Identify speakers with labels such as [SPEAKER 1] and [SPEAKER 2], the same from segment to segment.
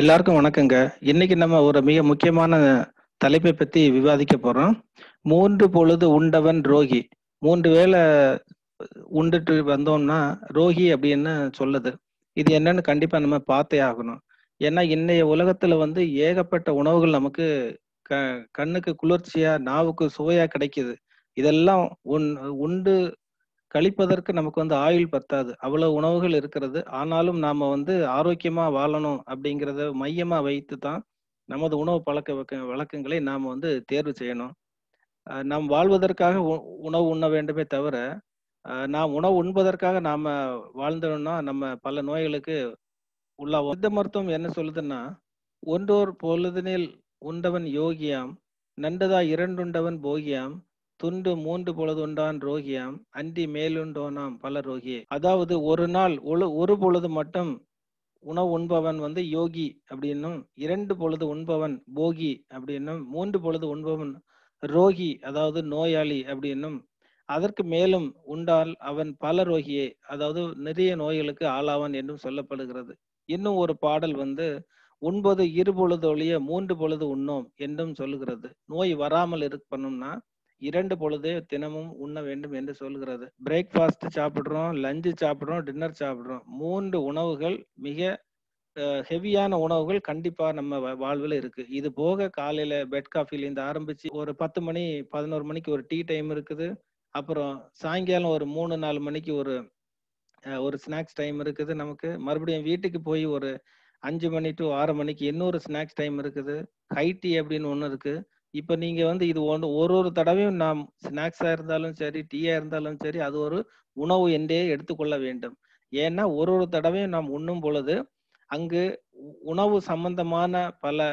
[SPEAKER 1] எல்லாருக்கும் வணக்கங்க இன்னைக்கு நம்ம ஒரு மிக முக்கியமான தலைப்பை பத்தி விவாதிக்க போறோம் மூன்று பொழுது உண்டவன் ரோகி மூன்று வேளை உண்டுட்டு வந்தோம்னா ரோகி அப்படின்னு சொல்லுது இது என்னன்னு கண்டிப்பா நம்ம பார்த்தே ஆகணும் ஏன்னா இன்னைய உலகத்துல வந்து ஏகப்பட்ட உணவுகள் நமக்கு க கண்ணுக்கு குளிர்ச்சியா நாவுக்கு சுவையா கிடைக்குது இதெல்லாம் உண் உண்டு கழிப்பதற்கு நமக்கு வந்து ஆயுள் பத்தாது அவ்வளவு உணவுகள் இருக்கிறது ஆனாலும் நாம வந்து ஆரோக்கியமா வாழணும் அப்படிங்கிறத மையமா வைத்து தான் நமது உணவு பழக்க வழக்கங்களை நாம் வந்து தேர்வு செய்யணும் நாம் வாழ்வதற்காக உணவு உண்ண வேண்டுமே தவிர நாம் உணவு உண்பதற்காக நாம வாழ்ந்தோம்னா நம்ம பல நோய்களுக்கு உள்ள சித்த மருத்துவம் என்ன சொல்லுதுன்னா ஒன்றோர் பொழுதுனில் உண்டவன் யோகியாம் நண்டுதா இரண்டுண்டவன் போகியாம் துண்டு மூன்று பொழுதுண்டான் ரோகியாம் அன்றி மேலுண்டோனாம் பல ரோகியே அதாவது ஒரு நாள் ஒரு பொழுது மட்டும் உணவு உண்பவன் வந்து யோகி அப்படின்னும் இரண்டு பொழுது உண்பவன் போகி அப்படின்னும் மூன்று பொழுது உண்பவன் ரோகி அதாவது நோயாளி அப்படின்னும் அதற்கு மேலும் உண்டால் அவன் பல ரோகியே அதாவது நிறைய நோய்களுக்கு ஆளாவான் என்றும் சொல்லப்படுகிறது இன்னும் ஒரு பாடல் வந்து உண்பது இரு பொழுது ஒழிய மூன்று பொழுது உண்ணோம் என்றும் சொல்லுகிறது நோய் வராமல் இருக்கணும்னா இரண்டு பொழுதே தினமும் உண்ண வேண்டும் என்று சொல்கிறது பிரேக்ஃபாஸ்ட் சாப்பிடுறோம் லஞ்சு சாப்பிடுறோம் டின்னர் சாப்பிடுறோம் மூன்று உணவுகள் மிக ஹெவியான உணவுகள் கண்டிப்பாக நம்ம வாழ்வில் இருக்கு இது போக காலையில பெட் காஃபிலேருந்து ஆரம்பிச்சு ஒரு பத்து மணி பதினோரு மணிக்கு ஒரு டீ டைம் இருக்குது அப்புறம் சாயங்காலம் ஒரு மூணு நாலு மணிக்கு ஒரு ஒரு ஸ்நாக்ஸ் டைம் இருக்குது நமக்கு மறுபடியும் வீட்டுக்கு போய் ஒரு அஞ்சு மணி டு ஆறு மணிக்கு இன்னொரு ஸ்நாக்ஸ் டைம் இருக்குது ஹை டீ அப்படின்னு ஒன்று இருக்குது இப்ப நீங்க வந்து இது ஒன்று ஒரு ஒரு தடவையும் நாம் ஸ்நாக்ஸா இருந்தாலும் சரி டீயா இருந்தாலும் சரி அது ஒரு உணவு என்றே எடுத்துக்கொள்ள வேண்டும் ஏன்னா ஒரு ஒரு தடவையும் நாம் உண்ணும் பொழுது அங்கு உணவு சம்பந்தமான பல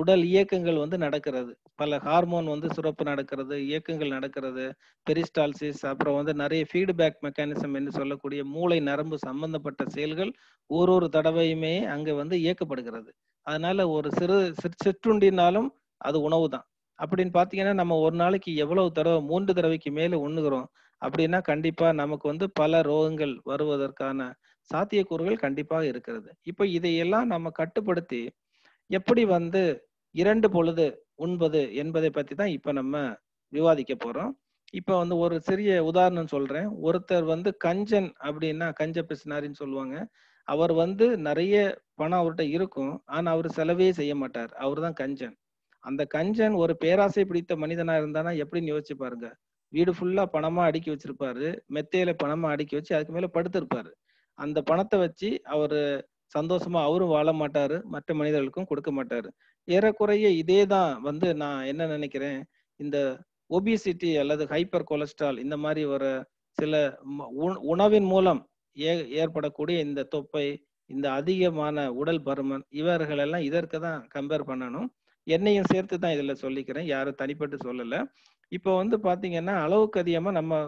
[SPEAKER 1] உடல் இயக்கங்கள் வந்து நடக்கிறது பல ஹார்மோன் வந்து சுரப்பு நடக்கிறது இயக்கங்கள் நடக்கிறது பெரிஸ்டால்சிஸ் அப்புறம் வந்து நிறைய ஃபீட்பேக் மெக்கானிசம் என்று சொல்லக்கூடிய மூளை நரம்பு சம்பந்தப்பட்ட செயல்கள் ஒரு ஒரு தடவையுமே அங்கே வந்து இயக்கப்படுகிறது அதனால ஒரு சிறு சிற்றுண்டினாலும் அது உணவு தான் அப்படின்னு பாத்தீங்கன்னா நம்ம ஒரு நாளைக்கு எவ்வளவு தடவை மூன்று தடவைக்கு மேல உண்ணுகிறோம் அப்படின்னா கண்டிப்பா நமக்கு வந்து பல ரோகங்கள் வருவதற்கான சாத்தியக்கூறுகள் கண்டிப்பாக இருக்கிறது இப்ப இதையெல்லாம் நம்ம கட்டுப்படுத்தி எப்படி வந்து இரண்டு பொழுது உண்பது என்பதை பத்தி தான் இப்ப நம்ம விவாதிக்க போறோம் இப்ப வந்து ஒரு சிறிய உதாரணம் சொல்றேன் ஒருத்தர் வந்து கஞ்சன் அப்படின்னா கஞ்ச பிசினாரின்னு சொல்லுவாங்க அவர் வந்து நிறைய பணம் அவர்கிட்ட இருக்கும் ஆனா அவர் செலவே செய்ய மாட்டார் அவர் தான் கஞ்சன் அந்த கஞ்சன் ஒரு பேராசை பிடித்த மனிதனா இருந்தானா எப்படின்னு யோசிச்சு பாருங்க வீடு ஃபுல்லா பணமா அடுக்கி வச்சிருப்பாரு மெத்தையில பணமா அடுக்கி வச்சு அதுக்கு மேல படுத்திருப்பாரு அந்த பணத்தை வச்சு அவரு சந்தோஷமா அவரும் வாழ மாட்டாரு மற்ற மனிதர்களுக்கும் கொடுக்க மாட்டாரு ஏறக்குறைய இதே தான் வந்து நான் என்ன நினைக்கிறேன் இந்த ஒபிசிட்டி அல்லது ஹைப்பர் கொலஸ்ட்ரால் இந்த மாதிரி ஒரு சில உணவின் மூலம் ஏ ஏற்படக்கூடிய இந்த தொப்பை இந்த அதிகமான உடல் பருமன் இவர்கள் எல்லாம் இதற்கு தான் கம்பேர் பண்ணணும் என்னையும் சேர்த்து தான் இதுல சொல்லிக்கிறேன் யாரும் தனிப்பட்டு சொல்லல இப்போ வந்து பாத்தீங்கன்னா அளவுக்கு அதிகமா நம்ம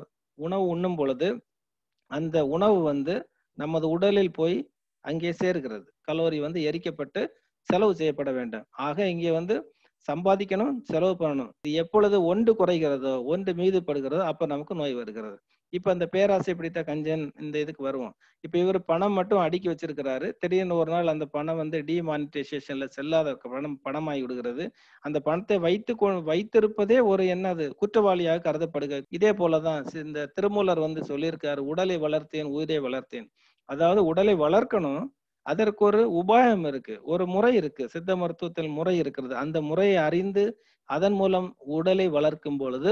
[SPEAKER 1] உணவு உண்ணும் பொழுது அந்த உணவு வந்து நமது உடலில் போய் அங்கே சேர்கிறது கலோரி வந்து எரிக்கப்பட்டு செலவு செய்யப்பட வேண்டும் ஆக இங்கே வந்து சம்பாதிக்கணும் செலவு பண்ணணும் இது எப்பொழுது ஒன்று குறைகிறதோ ஒன்று மீது படுகிறதோ அப்ப நமக்கு நோய் வருகிறது இப்ப அந்த பேராசை பிடித்த கஞ்சன் இந்த இதுக்கு வருவோம் இப்ப இவர் பணம் மட்டும் அடுக்கி வச்சிருக்கிறாரு திடீர்னு ஒரு நாள் அந்த பணம் வந்து டிமானிட்டைசேஷன்ல செல்லாத பணம் பணமாகி விடுகிறது அந்த பணத்தை வைத்து வைத்திருப்பதே ஒரு என்னது குற்றவாளியாக கருதப்படுகிறது இதே போலதான் இந்த திருமூலர் வந்து சொல்லியிருக்காரு உடலை வளர்த்தேன் உயிரை வளர்த்தேன் அதாவது உடலை வளர்க்கணும் அதற்கு ஒரு உபாயம் இருக்கு ஒரு முறை இருக்கு சித்த மருத்துவத்தில் முறை இருக்கிறது அந்த முறையை அறிந்து அதன் மூலம் உடலை வளர்க்கும் பொழுது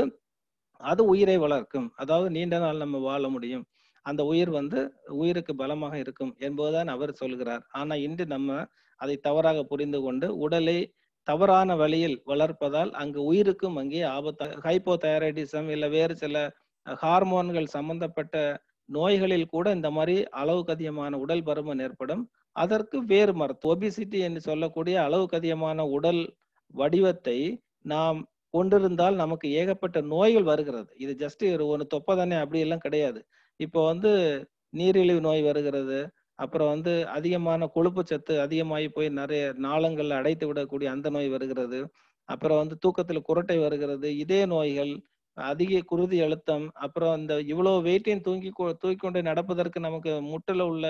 [SPEAKER 1] அது உயிரை வளர்க்கும் அதாவது நீண்ட நாள் நம்ம வாழ முடியும் அந்த உயிர் வந்து உயிருக்கு பலமாக இருக்கும் என்பதுதான் அவர் சொல்கிறார் ஆனா இன்று நம்ம அதை தவறாக புரிந்து கொண்டு உடலை தவறான வழியில் வளர்ப்பதால் அங்கு உயிருக்கும் அங்கே ஆபத்த ஹைப்போ தைராய்டிசம் இல்லை வேறு சில ஹார்மோன்கள் சம்பந்தப்பட்ட நோய்களில் கூட இந்த மாதிரி அளவுக்கு அதிகமான உடல் பருமன் ஏற்படும் அதற்கு வேறு மருத்துவ ஒபிசிட்டி என்று சொல்லக்கூடிய அளவுக்கு அதிகமான உடல் வடிவத்தை நாம் கொண்டிருந்தால் நமக்கு ஏகப்பட்ட நோய்கள் வருகிறது இது ஜஸ்ட் ஒன்று தொப்பை தானே அப்படி எல்லாம் கிடையாது இப்போ வந்து நீரிழிவு நோய் வருகிறது அப்புறம் வந்து அதிகமான கொழுப்பு சத்து அதிகமாகி போய் நிறைய நாளங்கள்ல அடைத்து விடக்கூடிய அந்த நோய் வருகிறது அப்புறம் வந்து தூக்கத்துல குரட்டை வருகிறது இதே நோய்கள் அதிக குருதி அழுத்தம் அப்புறம் இந்த இவ்வளவு வெயிட்டையும் தூங்கி தூக்கி கொண்டு நடப்பதற்கு நமக்கு முட்டில் உள்ள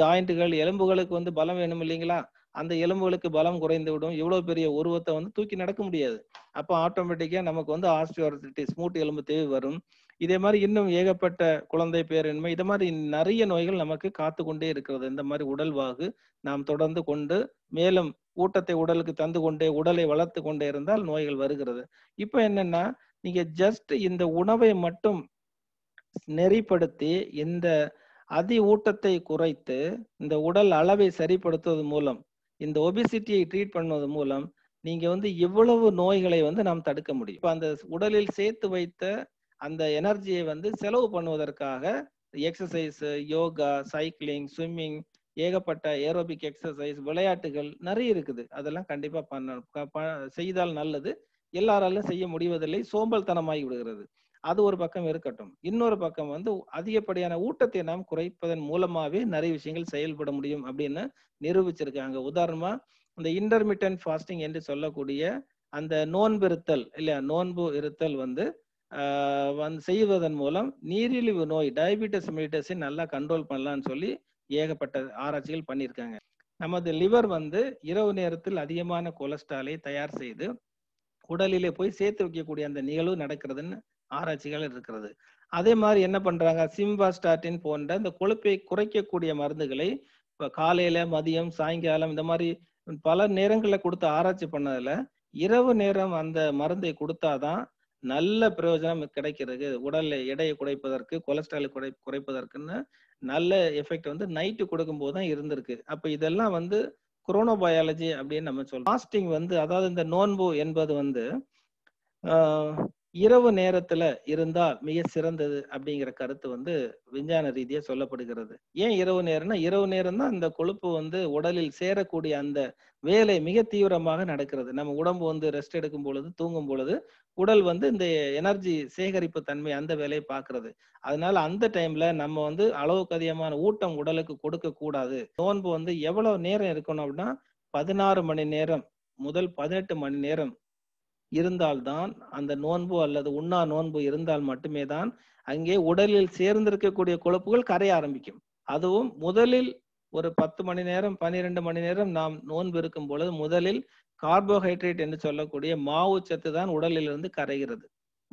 [SPEAKER 1] ஜாயிண்ட்டுகள் எலும்புகளுக்கு வந்து பலம் வேணும் இல்லைங்களா அந்த எலும்புகளுக்கு பலம் குறைந்து விடும் இவ்வளவு பெரிய உருவத்தை வந்து தூக்கி நடக்க முடியாது அப்போ ஆட்டோமேட்டிக்கா நமக்கு வந்து ஆஸ்டியோரசிட்டிஸ் மூட்டு எலும்பு தேவை வரும் இதே மாதிரி இன்னும் ஏகப்பட்ட குழந்தை பேரின்மை இது மாதிரி நிறைய நோய்கள் நமக்கு காத்து கொண்டே இருக்கிறது இந்த மாதிரி உடல்வாகு நாம் தொடர்ந்து கொண்டு மேலும் ஊட்டத்தை உடலுக்கு தந்து கொண்டே உடலை வளர்த்து கொண்டே இருந்தால் நோய்கள் வருகிறது இப்போ என்னன்னா நீங்க ஜஸ்ட் இந்த உணவை மட்டும் நெறிப்படுத்தி இந்த அதி ஊட்டத்தை குறைத்து இந்த உடல் அளவை சரிப்படுத்துவது மூலம் இந்த ஒபிசிட்டியை ட்ரீட் பண்ணுவது மூலம் நீங்க வந்து எவ்வளவு நோய்களை வந்து நாம் தடுக்க முடியும் இப்போ அந்த உடலில் சேர்த்து வைத்த அந்த எனர்ஜியை வந்து செலவு பண்ணுவதற்காக எக்ஸசைஸ் யோகா சைக்கிளிங் ஸ்விம்மிங் ஏகப்பட்ட ஏரோபிக் எக்ஸசைஸ் விளையாட்டுகள் நிறைய இருக்குது அதெல்லாம் கண்டிப்பா பண்ண செய்தால் நல்லது எல்லாராலும் செய்ய முடிவதில்லை சோம்பல்தனமாகி விடுகிறது அது ஒரு பக்கம் இருக்கட்டும் இன்னொரு பக்கம் வந்து அதிகப்படியான ஊட்டத்தை நாம் குறைப்பதன் மூலமாவே நிறைய விஷயங்கள் செயல்பட முடியும் அப்படின்னு நிரூபிச்சிருக்காங்க உதாரணமா இந்த இன்டர்மீடியன்ட் ஃபாஸ்டிங் என்று சொல்லக்கூடிய அந்த நோன்பு இருத்தல் இல்லையா நோன்பு இருத்தல் வந்து வந்து செய்வதன் மூலம் நீரிழிவு நோய் டயபிட்டிஸ் மெலிட்டஸை நல்லா கண்ட்ரோல் பண்ணலாம்னு சொல்லி ஏகப்பட்ட ஆராய்ச்சிகள் பண்ணியிருக்காங்க நமது லிவர் வந்து இரவு நேரத்தில் அதிகமான கொலஸ்ட்ராலை தயார் செய்து உடலிலே போய் சேர்த்து வைக்கக்கூடிய அந்த நிகழ்வு நடக்கிறதுன்னு ஆராய்ச்சிகள் இருக்கிறது அதே மாதிரி என்ன பண்றாங்க சிம்பாஸ்டாட்டின் போன்ற இந்த கொழுப்பை குறைக்கக்கூடிய மருந்துகளை இப்போ காலையில மதியம் சாயங்காலம் இந்த மாதிரி பல நேரங்களில் கொடுத்து ஆராய்ச்சி பண்ணதுல இரவு நேரம் அந்த மருந்தை கொடுத்தாதான் நல்ல பிரயோஜனம் கிடைக்கிறது உடல்ல எடையை குறைப்பதற்கு கொலஸ்ட்ரால் குறை குறைப்பதற்குன்னு நல்ல எஃபெக்ட் வந்து நைட்டு கொடுக்கும்போது தான் இருந்திருக்கு அப்போ இதெல்லாம் வந்து குரோனோபயாலஜி அப்படின்னு நம்ம சொல்றோம் ஃபாஸ்டிங் வந்து அதாவது இந்த நோன்பு என்பது வந்து இரவு நேரத்துல இருந்தால் மிக சிறந்தது அப்படிங்கிற கருத்து வந்து விஞ்ஞான ரீதியா சொல்லப்படுகிறது ஏன் இரவு நேரம்னா இரவு நேரம் தான் அந்த கொழுப்பு வந்து உடலில் சேரக்கூடிய அந்த வேலை மிக தீவிரமாக நடக்கிறது நம்ம உடம்பு வந்து ரெஸ்ட் எடுக்கும் பொழுது தூங்கும் பொழுது உடல் வந்து இந்த எனர்ஜி சேகரிப்பு தன்மை அந்த வேலையை பாக்குறது அதனால அந்த டைம்ல நம்ம வந்து அளவுக்கு அதிகமான ஊட்டம் உடலுக்கு கொடுக்க கூடாது நோன்பு வந்து எவ்வளவு நேரம் இருக்கணும் அப்படின்னா பதினாறு மணி நேரம் முதல் பதினெட்டு மணி நேரம் இருந்தால்தான் அந்த நோன்பு அல்லது உண்ணா நோன்பு இருந்தால் மட்டுமே தான் அங்கே உடலில் சேர்ந்திருக்கக்கூடிய கொழுப்புகள் கரைய ஆரம்பிக்கும் அதுவும் முதலில் ஒரு பத்து மணி நேரம் பன்னிரெண்டு மணி நேரம் நாம் நோன்பு இருக்கும் பொழுது முதலில் கார்போஹைட்ரேட் என்று சொல்லக்கூடிய மாவு சத்து தான் உடலில் இருந்து கரைகிறது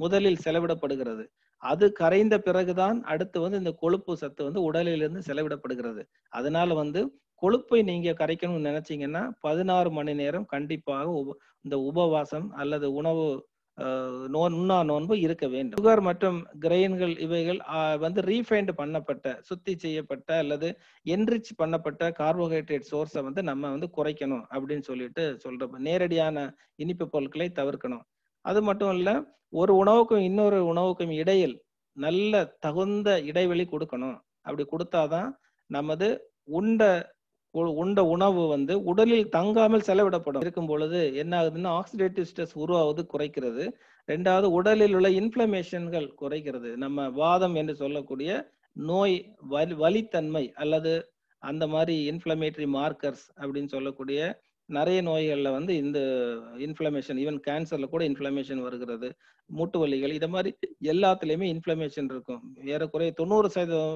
[SPEAKER 1] முதலில் செலவிடப்படுகிறது அது கரைந்த பிறகுதான் அடுத்து வந்து இந்த கொழுப்பு சத்து வந்து உடலில் இருந்து செலவிடப்படுகிறது அதனால வந்து கொழுப்பை நீங்க கரைக்கணும்னு நினைச்சீங்கன்னா பதினாறு மணி நேரம் கண்டிப்பாக உப இந்த உபவாசம் அல்லது உணவு நோன் உண்ணா நோன்பு இருக்க வேண்டும் சுகர் மற்றும் கிரெயின்கள் இவைகள் வந்து ரீஃபைண்ட் பண்ணப்பட்ட சுத்தி செய்யப்பட்ட அல்லது என்ரிச் பண்ணப்பட்ட கார்போஹைட்ரேட் சோர்ஸை வந்து நம்ம வந்து குறைக்கணும் அப்படின்னு சொல்லிட்டு சொல்றோம் நேரடியான இனிப்பு பொருட்களை தவிர்க்கணும் அது மட்டும் இல்ல ஒரு உணவுக்கும் இன்னொரு உணவுக்கும் இடையில் நல்ல தகுந்த இடைவெளி கொடுக்கணும் அப்படி கொடுத்தாதான் நமது உண்ட உண்ட உணவு வந்து உடலில் தங்காமல் செலவிடப்படும் இருக்கும் பொழுது என்ன ஆகுதுன்னா ஆக்சிடேட்டிவ் ஸ்ட்ரெஸ் உருவாவது குறைக்கிறது ரெண்டாவது உடலில் உள்ள இன்ஃப்ளமேஷன்கள் குறைக்கிறது நம்ம வாதம் என்று சொல்லக்கூடிய நோய் வலி வலித்தன்மை அல்லது அந்த மாதிரி இன்ஃப்ளமேட்டரி மார்க்கர்ஸ் அப்படின்னு சொல்லக்கூடிய நிறைய நோய்களில் வந்து இந்த இன்ஃப்ளமேஷன் ஈவன் கேன்சரில் கூட இன்ஃப்ளமேஷன் வருகிறது மூட்டு வலிகள் இதை மாதிரி எல்லாத்துலேயுமே இன்ஃப்ளமேஷன் இருக்கும் ஏறக்குறைய தொண்ணூறு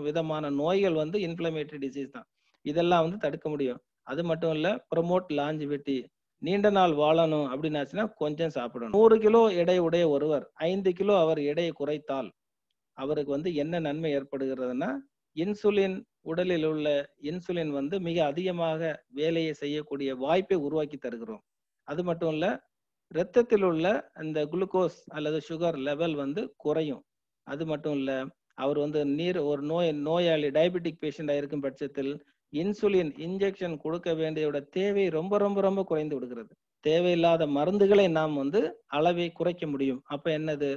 [SPEAKER 1] விதமான நோய்கள் வந்து இன்ஃப்ளமேட்டரி டிசீஸ் தான் இதெல்லாம் வந்து தடுக்க முடியும் அது மட்டும் இல்ல ப்ரொமோட் வெட்டி நீண்ட நாள் வாழணும் அப்படின்னு கொஞ்சம் சாப்பிடணும் நூறு கிலோ எடை உடைய ஒருவர் ஐந்து கிலோ அவர் எடையை குறைத்தால் அவருக்கு வந்து என்ன நன்மை ஏற்படுகிறதுனா இன்சுலின் உடலில் உள்ள இன்சுலின் வந்து மிக அதிகமாக வேலையை செய்யக்கூடிய வாய்ப்பை உருவாக்கி தருகிறோம் அது மட்டும் இல்ல இரத்தத்தில் உள்ள இந்த குளுக்கோஸ் அல்லது சுகர் லெவல் வந்து குறையும் அது மட்டும் இல்ல அவர் வந்து நீர் ஒரு நோய் நோயாளி டயபெட்டிக் பேஷண்ட் இருக்கும் பட்சத்தில் இன்சுலின் இன்ஜெக்ஷன் கொடுக்க வேண்டியோட தேவை ரொம்ப ரொம்ப ரொம்ப குறைந்து விடுகிறது தேவையில்லாத மருந்துகளை நாம் வந்து அளவை குறைக்க முடியும் அப்ப என்னது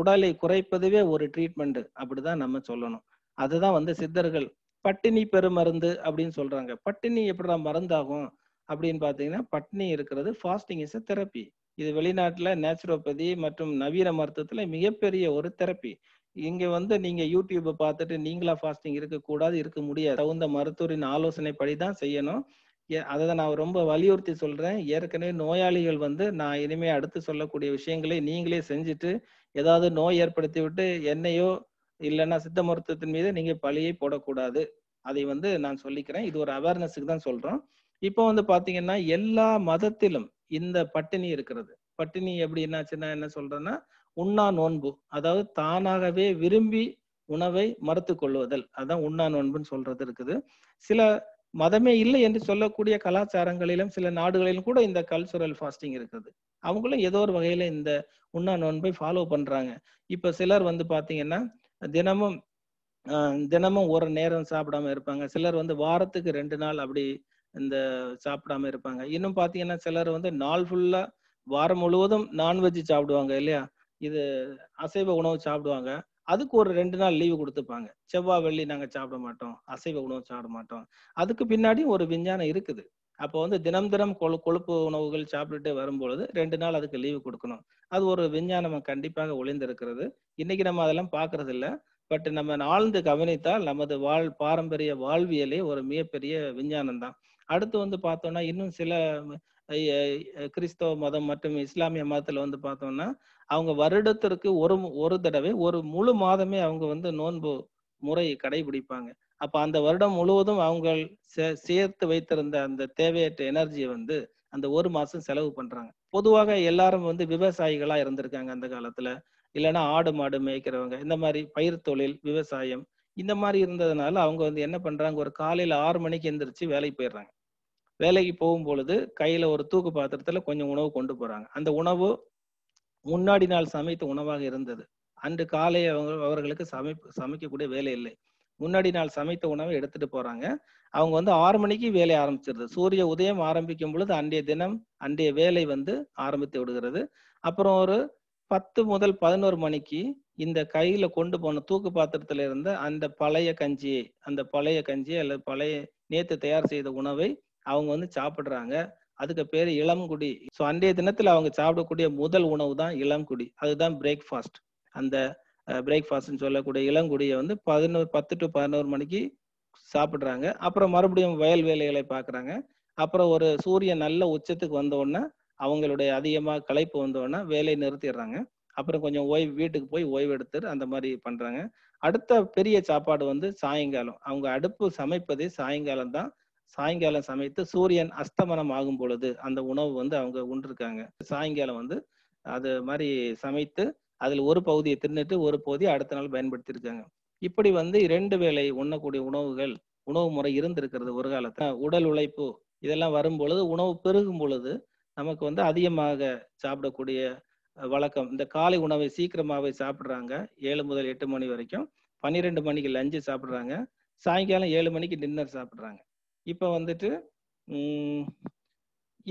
[SPEAKER 1] உடலை குறைப்பதுவே ஒரு ட்ரீட்மெண்ட் அப்படிதான் நம்ம சொல்லணும் அதுதான் வந்து சித்தர்கள் பட்டினி பெருமருந்து அப்படின்னு சொல்றாங்க பட்டினி எப்படிதான் மருந்தாகும் அப்படின்னு பாத்தீங்கன்னா பட்டினி இருக்கிறது ஃபாஸ்டிங் இஸ் அ தெரப்பி இது வெளிநாட்டுல நேச்சுரோபதி மற்றும் நவீன மருத்துவத்துல மிகப்பெரிய ஒரு தெரப்பி இங்க வந்து நீங்க யூடியூப் பார்த்துட்டு நீங்களா ஃபாஸ்டிங் இருக்கக்கூடாது இருக்க முடியாது தகுந்த மருத்துவரின் ஆலோசனைப்படி தான் செய்யணும் அதை நான் ரொம்ப வலியுறுத்தி சொல்றேன் ஏற்கனவே நோயாளிகள் வந்து நான் இனிமே அடுத்து சொல்லக்கூடிய விஷயங்களை நீங்களே செஞ்சுட்டு ஏதாவது நோய் ஏற்படுத்தி விட்டு என்னையோ இல்லைன்னா சித்த மருத்துவத்தின் மீது நீங்க பழியை போடக்கூடாது அதை வந்து நான் சொல்லிக்கிறேன் இது ஒரு அவேர்னஸுக்கு தான் சொல்றோம் இப்போ வந்து பாத்தீங்கன்னா எல்லா மதத்திலும் இந்த பட்டினி இருக்கிறது பட்டினி எப்படி என்னாச்சுன்னா என்ன சொல்றேன்னா உண்ணா நோன்பு அதாவது தானாகவே விரும்பி உணவை மறுத்து கொள்ளுவதல் அதான் உண்ணா நோன்புன்னு சொல்றது இருக்குது சில மதமே இல்லை என்று சொல்லக்கூடிய கலாச்சாரங்களிலும் சில நாடுகளிலும் கூட இந்த கல்ச்சுரல் ஃபாஸ்டிங் இருக்குது அவங்களும் ஏதோ ஒரு வகையில இந்த உண்ணா நோன்பை ஃபாலோ பண்றாங்க இப்ப சிலர் வந்து பாத்தீங்கன்னா தினமும் தினமும் ஒரு நேரம் சாப்பிடாம இருப்பாங்க சிலர் வந்து வாரத்துக்கு ரெண்டு நாள் அப்படி இந்த சாப்பிடாம இருப்பாங்க இன்னும் பாத்தீங்கன்னா சிலர் வந்து நாள் ஃபுல்லா வாரம் முழுவதும் நான்வெஜ் சாப்பிடுவாங்க இல்லையா இது அசைவ உணவு சாப்பிடுவாங்க அதுக்கு ஒரு ரெண்டு நாள் லீவு கொடுத்துப்பாங்க செவ்வாய் வெள்ளி நாங்க சாப்பிட மாட்டோம் அசைவ உணவு சாப்பிட மாட்டோம் அதுக்கு பின்னாடி ஒரு விஞ்ஞானம் இருக்குது அப்போ வந்து தினம் தினம் கொழு கொழுப்பு உணவுகள் சாப்பிட்டுட்டு வரும்பொழுது ரெண்டு நாள் அதுக்கு லீவு கொடுக்கணும் அது ஒரு விஞ்ஞானம் கண்டிப்பாக ஒளிந்திருக்கிறது இன்னைக்கு நம்ம அதெல்லாம் பாக்குறது இல்ல பட் நம்ம ஆழ்ந்து கவனித்தால் நமது வாழ் பாரம்பரிய வாழ்வியலே ஒரு மிகப்பெரிய விஞ்ஞானம் தான் அடுத்து வந்து பார்த்தோம்னா இன்னும் சில கிறிஸ்தவ மதம் மற்றும் இஸ்லாமிய மதத்துல வந்து பார்த்தோம்னா அவங்க வருடத்திற்கு ஒரு ஒரு தடவை ஒரு முழு மாதமே அவங்க வந்து நோன்பு முறையை கடைபிடிப்பாங்க அப்ப அந்த வருடம் முழுவதும் அவங்க சேர்த்து வைத்திருந்த அந்த தேவையற்ற எனர்ஜியை வந்து அந்த ஒரு மாசம் செலவு பண்றாங்க பொதுவாக எல்லாரும் வந்து விவசாயிகளா இருந்திருக்காங்க அந்த காலத்துல இல்லைன்னா ஆடு மாடு மேய்க்கிறவங்க இந்த மாதிரி பயிர் தொழில் விவசாயம் இந்த மாதிரி இருந்ததுனால அவங்க வந்து என்ன பண்றாங்க ஒரு காலையில ஆறு மணிக்கு எந்திரிச்சு வேலைக்கு போயிடுறாங்க வேலைக்கு போகும் பொழுது கையில ஒரு தூக்கு பாத்திரத்துல கொஞ்சம் உணவு கொண்டு போறாங்க அந்த உணவு முன்னாடி நாள் சமைத்த உணவாக இருந்தது அன்று காலை அவங்க அவர்களுக்கு சமை சமைக்கக்கூடிய வேலை இல்லை முன்னாடி நாள் சமைத்த உணவை எடுத்துட்டு போறாங்க அவங்க வந்து ஆறு மணிக்கு வேலை ஆரம்பிச்சிருது சூரிய உதயம் ஆரம்பிக்கும் பொழுது அன்றைய தினம் அன்றைய வேலை வந்து ஆரம்பித்து விடுகிறது அப்புறம் ஒரு பத்து முதல் பதினோரு மணிக்கு இந்த கையில கொண்டு போன தூக்கு பாத்திரத்துல இருந்த அந்த பழைய கஞ்சியை அந்த பழைய கஞ்சியை அல்லது பழைய நேற்று தயார் செய்த உணவை அவங்க வந்து சாப்பிடுறாங்க அதுக்கு பேர் இளம்குடி ஸோ அன்றைய தினத்தில் அவங்க சாப்பிடக்கூடிய முதல் உணவு தான் இளம்குடி அதுதான் பிரேக்ஃபாஸ்ட் அந்த பிரேக்ஃபாஸ்ட்னு சொல்லக்கூடிய இளங்குடியை வந்து பதினோரு பத்து டு பதினோரு மணிக்கு சாப்பிட்றாங்க அப்புறம் மறுபடியும் வயல் வேலைகளை பார்க்குறாங்க அப்புறம் ஒரு சூரியன் நல்ல உச்சத்துக்கு வந்தோடனே அவங்களுடைய அதிகமாக களைப்பு வந்தோடனே வேலையை நிறுத்திடுறாங்க அப்புறம் கொஞ்சம் ஓய்வு வீட்டுக்கு போய் ஓய்வு எடுத்துட்டு அந்த மாதிரி பண்ணுறாங்க அடுத்த பெரிய சாப்பாடு வந்து சாயங்காலம் அவங்க அடுப்பு சமைப்பதே சாயங்காலம் தான் சாயங்காலம் சமைத்து சூரியன் அஸ்தமனம் ஆகும் பொழுது அந்த உணவு வந்து அவங்க உண்டிருக்காங்க சாயங்காலம் வந்து அது மாதிரி சமைத்து அதில் ஒரு பகுதியை தின்னுட்டு ஒரு பகுதியை அடுத்த நாள் பயன்படுத்தியிருக்காங்க இப்படி வந்து இரண்டு வேளை உண்ணக்கூடிய உணவுகள் உணவு முறை இருந்திருக்கிறது ஒரு காலத்தில் உடல் உழைப்பு இதெல்லாம் வரும் பொழுது உணவு பெருகும் பொழுது நமக்கு வந்து அதிகமாக சாப்பிடக்கூடிய வழக்கம் இந்த காலை உணவை சீக்கிரமாகவே சாப்பிட்றாங்க ஏழு முதல் எட்டு மணி வரைக்கும் பன்னிரெண்டு மணிக்கு லஞ்சு சாப்பிட்றாங்க சாயங்காலம் ஏழு மணிக்கு டின்னர் சாப்பிட்றாங்க இப்போ வந்துட்டு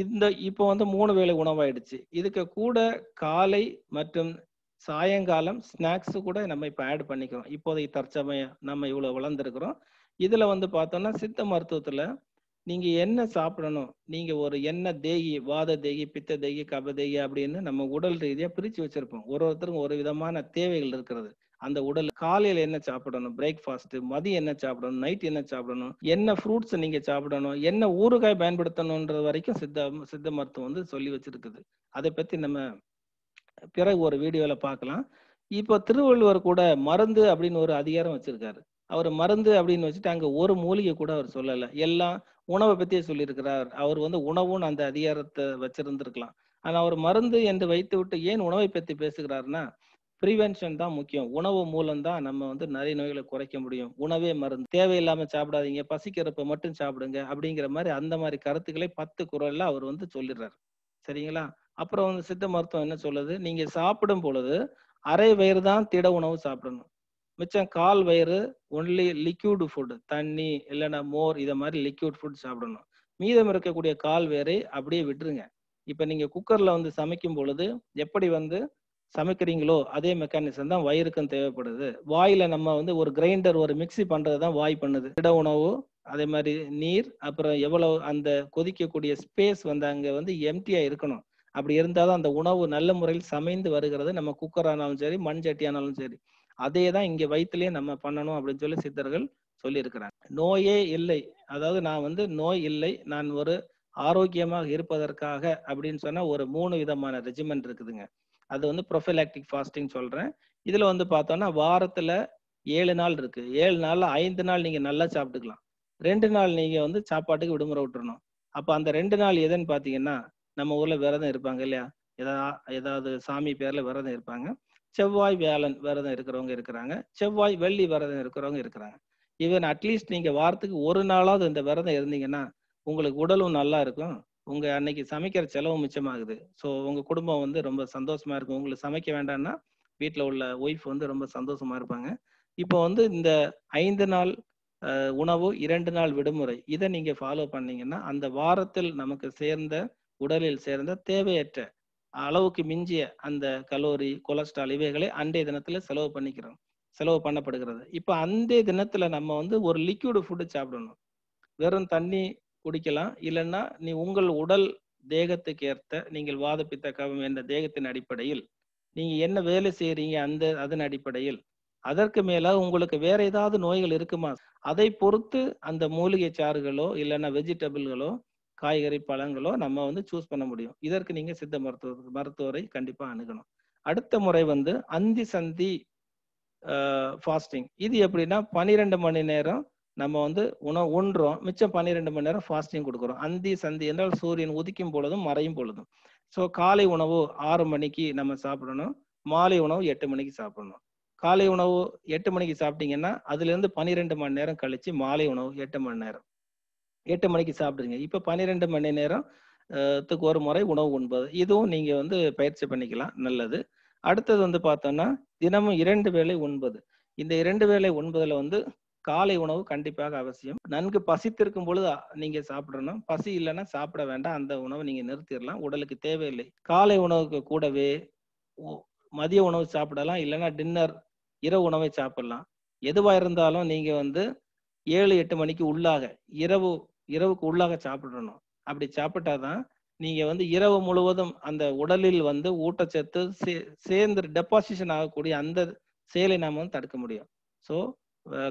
[SPEAKER 1] இந்த இப்போ வந்து மூணு வேளை உணவாயிடுச்சு இதுக்கு கூட காலை மற்றும் சாயங்காலம் ஸ்நாக்ஸ் கூட நம்ம இப்போ ஆட் பண்ணிக்கிறோம் இப்போதைய தற்சமயம் நம்ம இவ்வளோ வளர்ந்துருக்குறோம் இதில் வந்து பார்த்தோம்னா சித்த மருத்துவத்தில் நீங்கள் என்ன சாப்பிடணும் நீங்கள் ஒரு எண்ணெய் தேகி வாத தேகி பித்த தேகி கப தேகி அப்படின்னு நம்ம உடல் ரீதியாக பிரித்து வச்சுருப்போம் ஒரு ஒருத்தருக்கும் ஒரு விதமான தேவைகள் இருக்கிறது அந்த உடல் காலையில என்ன சாப்பிடணும் பிரேக்ஃபாஸ்ட் மதியம் என்ன சாப்பிடணும் நைட் என்ன சாப்பிடணும் என்ன ஃப்ரூட்ஸ் நீங்க சாப்பிடணும் என்ன ஊறுகாய் பயன்படுத்தணும்ன்றது வரைக்கும் சித்த சித்த மருத்துவம் வந்து சொல்லி வச்சிருக்குது அதை பத்தி நம்ம பிறகு ஒரு வீடியோல பார்க்கலாம் இப்போ திருவள்ளுவர் கூட மருந்து அப்படின்னு ஒரு அதிகாரம் வச்சிருக்காரு அவர் மருந்து அப்படின்னு வச்சுட்டு அங்க ஒரு மூலிகை கூட அவர் சொல்லலை எல்லாம் உணவை பத்தியே சொல்லியிருக்கிறார் அவர் வந்து உணவும் அந்த அதிகாரத்தை வச்சிருந்திருக்கலாம் ஆனா அவர் மருந்து என்று வைத்து விட்டு ஏன் உணவை பத்தி பேசுகிறாருன்னா ப்ரிவென்ஷன் தான் முக்கியம் உணவு மூலம் தான் நம்ம வந்து நிறைய நோய்களை குறைக்க முடியும் உணவே மருந்து தேவையில்லாம சாப்பிடாதீங்க பசிக்கிறப்ப மட்டும் சாப்பிடுங்க அப்படிங்கிற மாதிரி அந்த மாதிரி கருத்துக்களை பத்து குரல்ல அவர் வந்து சொல்லிடுறாரு சரிங்களா அப்புறம் வந்து சித்த மருத்துவம் என்ன சொல்லுது நீங்க சாப்பிடும் பொழுது அரை வயிறு தான் திட உணவு சாப்பிடணும் மிச்சம் கால் வயிறு ஒன்லி லிக்யூடு ஃபுட் தண்ணி இல்லைன்னா மோர் இதை மாதிரி லிக்யூட் ஃபுட் சாப்பிடணும் மீதம் இருக்கக்கூடிய கால் வயிறை அப்படியே விட்டுருங்க இப்போ நீங்கள் குக்கரில் வந்து சமைக்கும் பொழுது எப்படி வந்து சமைக்கிறீங்களோ அதே மெக்கானிசம் தான் வயிறுக்கும் தேவைப்படுது வாயில நம்ம வந்து ஒரு கிரைண்டர் ஒரு மிக்சி பண்றது தான் வாய் பண்ணுது திட உணவு அதே மாதிரி நீர் அப்புறம் எவ்வளவு அந்த கொதிக்கக்கூடிய ஸ்பேஸ் வந்து அங்க வந்து எம்டியா இருக்கணும் அப்படி இருந்தால் தான் அந்த உணவு நல்ல முறையில் சமைந்து வருகிறது நம்ம குக்கர் ஆனாலும் சரி மண் சட்டியானாலும் சரி அதே தான் இங்கே வயிற்றுலேயே நம்ம பண்ணணும் அப்படின்னு சொல்லி சித்தர்கள் சொல்லியிருக்கிறாங்க நோயே இல்லை அதாவது நான் வந்து நோய் இல்லை நான் ஒரு ஆரோக்கியமாக இருப்பதற்காக அப்படின்னு சொன்னால் ஒரு மூணு விதமான ரெஜிமெண்ட் இருக்குதுங்க அது வந்து ப்ரொஃபைலாக்டிக் ஃபாஸ்டிங் சொல்கிறேன் இதில் வந்து பார்த்தோன்னா வாரத்தில் ஏழு நாள் இருக்குது ஏழு நாளில் ஐந்து நாள் நீங்கள் நல்லா சாப்பிட்டுக்கலாம் ரெண்டு நாள் நீங்கள் வந்து சாப்பாட்டுக்கு விடுமுறை விட்டுறணும் அப்போ அந்த ரெண்டு நாள் எதுன்னு பார்த்தீங்கன்னா நம்ம ஊரில் விரதம் இருப்பாங்க இல்லையா ஏதா ஏதாவது சாமி பேரில் விரதம் இருப்பாங்க செவ்வாய் வியாழன் விரதம் இருக்கிறவங்க இருக்கிறாங்க செவ்வாய் வெள்ளி விரதம் இருக்கிறவங்க இருக்கிறாங்க ஈவன் அட்லீஸ்ட் நீங்கள் வாரத்துக்கு ஒரு நாளாவது இந்த விரதம் இருந்தீங்கன்னா உங்களுக்கு உடலும் நல்லா இருக்கும் உங்க அன்னைக்கு சமைக்கிற செலவு மிச்சமாகுது ஸோ உங்க குடும்பம் வந்து ரொம்ப சந்தோஷமா இருக்கும் உங்களுக்கு சமைக்க வேண்டாம்னா வீட்டில் உள்ள ஒய்ஃப் வந்து ரொம்ப சந்தோஷமா இருப்பாங்க இப்போ வந்து இந்த ஐந்து நாள் உணவு இரண்டு நாள் விடுமுறை இதை நீங்க ஃபாலோ பண்ணீங்கன்னா அந்த வாரத்தில் நமக்கு சேர்ந்த உடலில் சேர்ந்த தேவையற்ற அளவுக்கு மிஞ்சிய அந்த கலோரி கொலஸ்ட்ரால் இவைகளை அன்றைய தினத்துல செலவு பண்ணிக்கிறோம் செலவு பண்ணப்படுகிறது இப்போ அந்த தினத்துல நம்ம வந்து ஒரு லிக்யூடு ஃபுட்டு சாப்பிடணும் வெறும் தண்ணி குடிக்கலாம் இல்லைன்னா நீ உங்கள் உடல் தேகத்துக்கு ஏற்ப நீங்கள் வாத பித்த என்ற தேகத்தின் அடிப்படையில் நீங்க என்ன வேலை செய்யறீங்க அந்த அதன் அடிப்படையில் அதற்கு மேல உங்களுக்கு வேற ஏதாவது நோய்கள் இருக்குமா அதை பொறுத்து அந்த மூலிகை சாறுகளோ இல்லைன்னா வெஜிடபிள்களோ காய்கறி பழங்களோ நம்ம வந்து சூஸ் பண்ண முடியும் இதற்கு நீங்க சித்த மருத்துவ மருத்துவரை கண்டிப்பா அணுகணும் அடுத்த முறை வந்து அந்தி சந்தி ஃபாஸ்டிங் இது எப்படின்னா பனிரெண்டு மணி நேரம் நம்ம வந்து உணவு ஒன்றும் மிச்சம் பன்னிரெண்டு மணி நேரம் ஃபாஸ்டிங் கொடுக்குறோம் அந்தி சந்தி என்றால் சூரியன் உதிக்கும் பொழுதும் மறையும் பொழுதும் ஸோ காலை உணவு ஆறு மணிக்கு நம்ம சாப்பிடணும் மாலை உணவு எட்டு மணிக்கு சாப்பிடணும் காலை உணவு எட்டு மணிக்கு சாப்பிட்டீங்கன்னா அதுலேருந்து பன்னிரெண்டு மணி நேரம் கழிச்சு மாலை உணவு எட்டு மணி நேரம் எட்டு மணிக்கு சாப்பிடுங்க இப்போ பன்னிரெண்டு மணி நேரம் ஒரு முறை உணவு உண்பது இதுவும் நீங்கள் வந்து பயிற்சி பண்ணிக்கலாம் நல்லது அடுத்தது வந்து பார்த்தோம்னா தினமும் இரண்டு வேளை உண்பது இந்த இரண்டு வேளை உண்பதில் வந்து காலை உணவு கண்டிப்பாக அவசியம் நன்கு பசித்திருக்கும் பொழுது நீங்க சாப்பிடணும் பசி இல்லைன்னா சாப்பிட வேண்டாம் அந்த உணவை நீங்க நிறுத்திடலாம் உடலுக்கு தேவையில்லை காலை உணவுக்கு கூடவே மதிய உணவு சாப்பிடலாம் இல்லைன்னா டின்னர் இரவு உணவை சாப்பிடலாம் எதுவா இருந்தாலும் நீங்க வந்து ஏழு எட்டு மணிக்கு உள்ளாக இரவு இரவுக்கு உள்ளாக சாப்பிடணும் அப்படி சாப்பிட்டாதான் நீங்க வந்து இரவு முழுவதும் அந்த உடலில் வந்து ஊட்டச்சத்து சே சேர்ந்து டெபாசிஷன் ஆகக்கூடிய அந்த செயலை நாம வந்து தடுக்க முடியும் ஸோ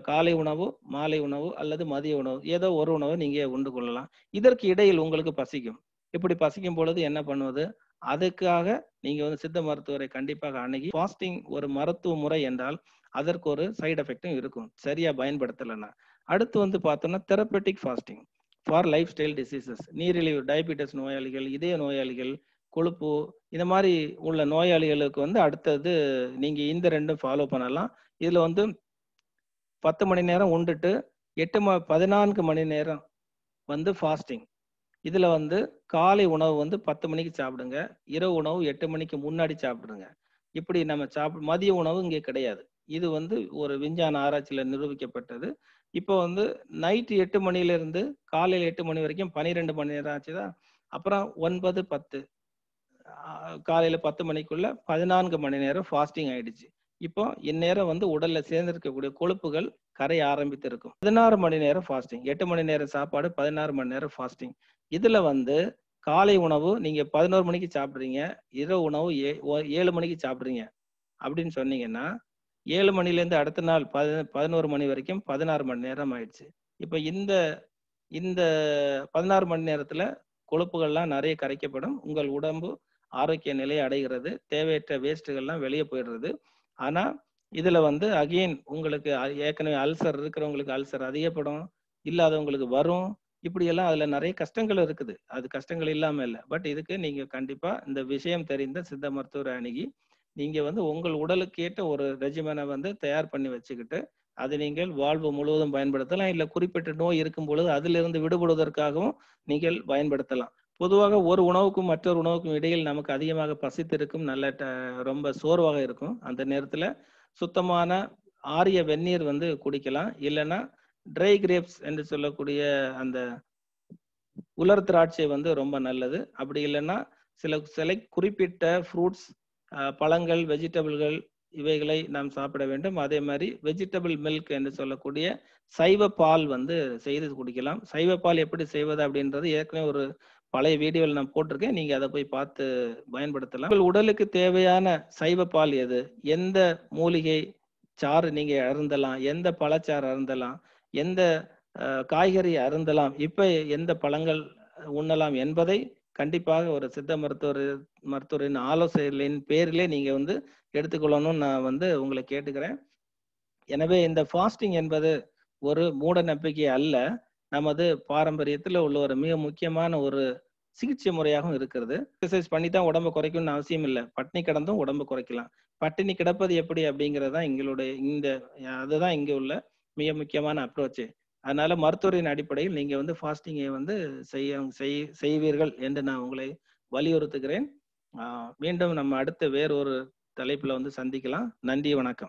[SPEAKER 1] காலை உணவு மாலை உணவு அல்லது மதிய உணவு ஏதோ ஒரு உணவு நீங்க உண்டு கொள்ளலாம் இதற்கு இடையில் உங்களுக்கு பசிக்கும் இப்படி பசிக்கும் பொழுது என்ன பண்ணுவது அதுக்காக நீங்க வந்து சித்த மருத்துவரை கண்டிப்பாக அணுகி ஃபாஸ்டிங் ஒரு மருத்துவ முறை என்றால் அதற்கு ஒரு சைடு எஃபெக்டும் இருக்கும் சரியா பயன்படுத்தலைன்னா அடுத்து வந்து பார்த்தோம்னா therapeutic fasting for lifestyle diseases நீரிழிவு டயபிட்டிஸ் நோயாளிகள் இதய நோயாளிகள் கொழுப்பு இந்த மாதிரி உள்ள நோயாளிகளுக்கு வந்து அடுத்தது நீங்க இந்த ரெண்டும் ஃபாலோ பண்ணலாம் இதுல வந்து பத்து மணி நேரம் உண்டுட்டு எட்டு ம பதினான்கு மணி நேரம் வந்து ஃபாஸ்டிங் இதில் வந்து காலை உணவு வந்து பத்து மணிக்கு சாப்பிடுங்க இரவு உணவு எட்டு மணிக்கு முன்னாடி சாப்பிடுங்க இப்படி நம்ம சாப்பிட மதிய உணவு இங்கே கிடையாது இது வந்து ஒரு விஞ்ஞான ஆராய்ச்சியில் நிரூபிக்கப்பட்டது இப்போ வந்து நைட்டு எட்டு மணிலேருந்து காலையில் எட்டு மணி வரைக்கும் பன்னிரெண்டு மணி நேரம் ஆச்சுதான் அப்புறம் ஒன்பது பத்து காலையில் பத்து மணிக்குள்ளே பதினான்கு மணி நேரம் ஃபாஸ்டிங் ஆயிடுச்சு இப்போ இந்நேரம் வந்து உடல்ல சேர்ந்திருக்கக்கூடிய கொழுப்புகள் கரைய ஆரம்பித்து இருக்கும் பதினாறு மணி நேரம் ஃபாஸ்டிங் எட்டு மணி நேரம் சாப்பாடு பதினாறு மணி நேரம் ஃபாஸ்டிங் இதுல வந்து காலை உணவு நீங்க பதினோரு மணிக்கு சாப்பிட்றீங்க இரவு உணவு ஏ ஏழு மணிக்கு சாப்பிட்றீங்க அப்படின்னு சொன்னீங்கன்னா ஏழு மணிலேருந்து அடுத்த நாள் பதி பதினோரு மணி வரைக்கும் பதினாறு மணி நேரம் ஆயிடுச்சு இப்போ இந்த இந்த பதினாறு மணி நேரத்துல கொழுப்புகள்லாம் நிறைய கரைக்கப்படும் உங்கள் உடம்பு ஆரோக்கிய நிலையை அடைகிறது தேவையற்ற வேஸ்ட்டுகள்லாம் வெளியே போயிடுறது ஆனா இதுல வந்து அகெயின் உங்களுக்கு ஏற்கனவே அல்சர் இருக்கிறவங்களுக்கு அல்சர் அதிகப்படும் இல்லாதவங்களுக்கு வரும் இப்படியெல்லாம் அதுல நிறைய கஷ்டங்கள் இருக்குது அது கஷ்டங்கள் இல்லாம இல்லை பட் இதுக்கு நீங்க கண்டிப்பா இந்த விஷயம் தெரிந்த சித்த மருத்துவரை அணுகி நீங்க வந்து உங்கள் உடலுக்கு ஏற்ற ஒரு ரெஜிமனை வந்து தயார் பண்ணி வச்சுக்கிட்டு அது நீங்கள் வாழ்வு முழுவதும் பயன்படுத்தலாம் இல்லை குறிப்பிட்ட நோய் இருக்கும் பொழுது இருந்து விடுபடுவதற்காகவும் நீங்கள் பயன்படுத்தலாம் பொதுவாக ஒரு உணவுக்கும் மற்றொரு உணவுக்கும் இடையில் நமக்கு அதிகமாக பசித்திருக்கும் நல்ல ரொம்ப சோர்வாக இருக்கும் அந்த நேரத்தில் சுத்தமான ஆரிய வெந்நீர் வந்து குடிக்கலாம் இல்லைன்னா ட்ரை கிரேப்ஸ் என்று சொல்லக்கூடிய அந்த உலர் திராட்சை வந்து ரொம்ப நல்லது அப்படி இல்லைன்னா சில சிலை குறிப்பிட்ட ஃப்ரூட்ஸ் பழங்கள் வெஜிடபிள்கள் இவைகளை நாம் சாப்பிட வேண்டும் அதே மாதிரி வெஜிடபிள் மில்க் என்று சொல்லக்கூடிய சைவ பால் வந்து செய்து குடிக்கலாம் சைவ பால் எப்படி செய்வது அப்படின்றது ஏற்கனவே ஒரு பழைய வீடியோவில் நான் போட்டிருக்கேன் நீங்கள் அதை போய் பார்த்து பயன்படுத்தலாம் உங்கள் உடலுக்கு தேவையான சைவ பால் எது எந்த மூலிகை சாறு நீங்கள் அருந்தலாம் எந்த பழச்சாறு அருந்தலாம் எந்த காய்கறி அருந்தலாம் இப்போ எந்த பழங்கள் உண்ணலாம் என்பதை கண்டிப்பாக ஒரு சித்த மருத்துவர் மருத்துவரின் ஆலோசனைகளின் பேரிலே நீங்கள் வந்து எடுத்துக்கொள்ளணும்னு நான் வந்து உங்களை கேட்டுக்கிறேன் எனவே இந்த ஃபாஸ்டிங் என்பது ஒரு மூட நம்பிக்கை அல்ல நமது பாரம்பரியத்தில் உள்ள ஒரு மிக முக்கியமான ஒரு சிகிச்சை முறையாகவும் இருக்கிறது எக்ஸசைஸ் பண்ணி தான் உடம்பு குறைக்கணும்னு அவசியம் இல்லை பட்டினி கிடந்தும் உடம்பு குறைக்கலாம் பட்டினி கிடப்பது எப்படி அப்படிங்கிறது தான் எங்களுடைய இந்த அதுதான் இங்கே உள்ள மிக முக்கியமான அப்ரோச்சு அதனால மருத்துவரின் அடிப்படையில் நீங்கள் வந்து ஃபாஸ்டிங்கை வந்து செய்ய செய்வீர்கள் என்று நான் உங்களை வலியுறுத்துகிறேன் மீண்டும் நம்ம அடுத்த வேறொரு தலைப்பில் வந்து சந்திக்கலாம் நன்றி வணக்கம்